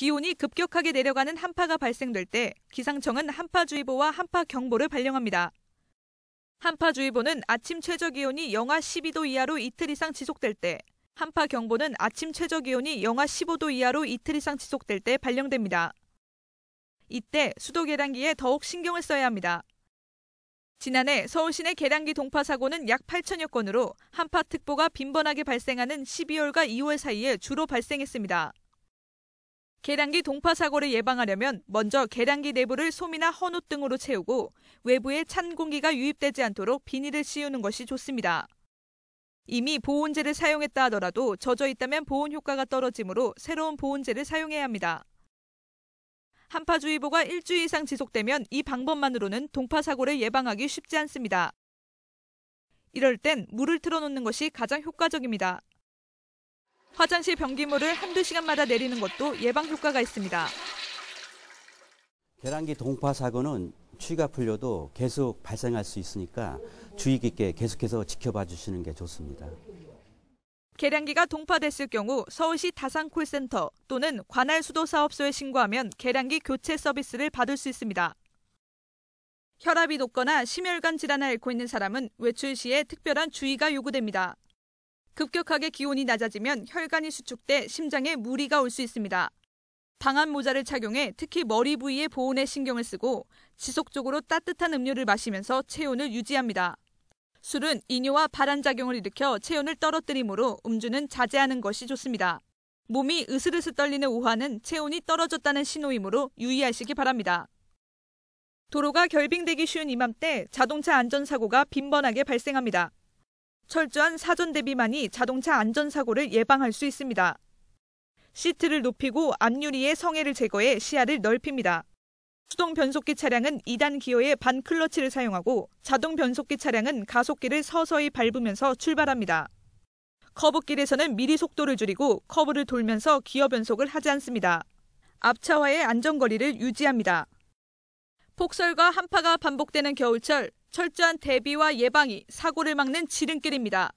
기온이 급격하게 내려가는 한파가 발생될 때 기상청은 한파주의보와 한파경보를 발령합니다. 한파주의보는 아침 최저기온이 영하 12도 이하로 이틀 이상 지속될 때, 한파경보는 아침 최저기온이 영하 15도 이하로 이틀 이상 지속될 때 발령됩니다. 이때 수도 계단기에 더욱 신경을 써야 합니다. 지난해 서울시내 계단기 동파 사고는 약 8천여 건으로 한파특보가 빈번하게 발생하는 12월과 2월 사이에 주로 발생했습니다. 계량기 동파 사고를 예방하려면 먼저 계량기 내부를 솜이나 헌옷 등으로 채우고 외부에 찬 공기가 유입되지 않도록 비닐을 씌우는 것이 좋습니다. 이미 보온재를 사용했다 하더라도 젖어 있다면 보온 효과가 떨어지므로 새로운 보온재를 사용해야 합니다. 한파주의보가 일주일 이상 지속되면 이 방법만으로는 동파 사고를 예방하기 쉽지 않습니다. 이럴 땐 물을 틀어놓는 것이 가장 효과적입니다. 화장실 변기물을 한두 시간마다 내리는 것도 예방 효과가 있습니다. 계란기 동파 사고는 추위가 풀려도 계속 발생할 수 있으니까 주의 깊게 계속해서 지켜봐 주시는 게 좋습니다. 계량기가 동파됐을 경우 서울시 다산콜센터 또는 관할 수도사업소에 신고하면 계량기 교체 서비스를 받을 수 있습니다. 혈압이 높거나 심혈관 질환을 앓고 있는 사람은 외출 시에 특별한 주의가 요구됩니다. 급격하게 기온이 낮아지면 혈관이 수축돼 심장에 무리가 올 수 있습니다. 방한 모자를 착용해 특히 머리 부위의 보온에 신경을 쓰고 지속적으로 따뜻한 음료를 마시면서 체온을 유지합니다. 술은 이뇨와 발한작용을 일으켜 체온을 떨어뜨리므로 음주는 자제하는 것이 좋습니다. 몸이 으스르스 떨리는 우화는 체온이 떨어졌다는 신호이므로 유의하시기 바랍니다. 도로가 결빙되기 쉬운 이맘때 자동차 안전사고가 빈번하게 발생합니다. 철저한 사전 대비만이 자동차 안전사고를 예방할 수 있습니다. 시트를 높이고 앞유리의 성해를 제거해 시야를 넓힙니다. 수동 변속기 차량은 2단 기어의 반 클러치를 사용하고 자동 변속기 차량은 가속기를 서서히 밟으면서 출발합니다. 커브길에서는 미리 속도를 줄이고 커브를 돌면서 기어 변속을 하지 않습니다. 앞차와의 안전거리를 유지합니다. 폭설과 한파가 반복되는 겨울철 철저한 대비와 예방이 사고를 막는 지름길입니다.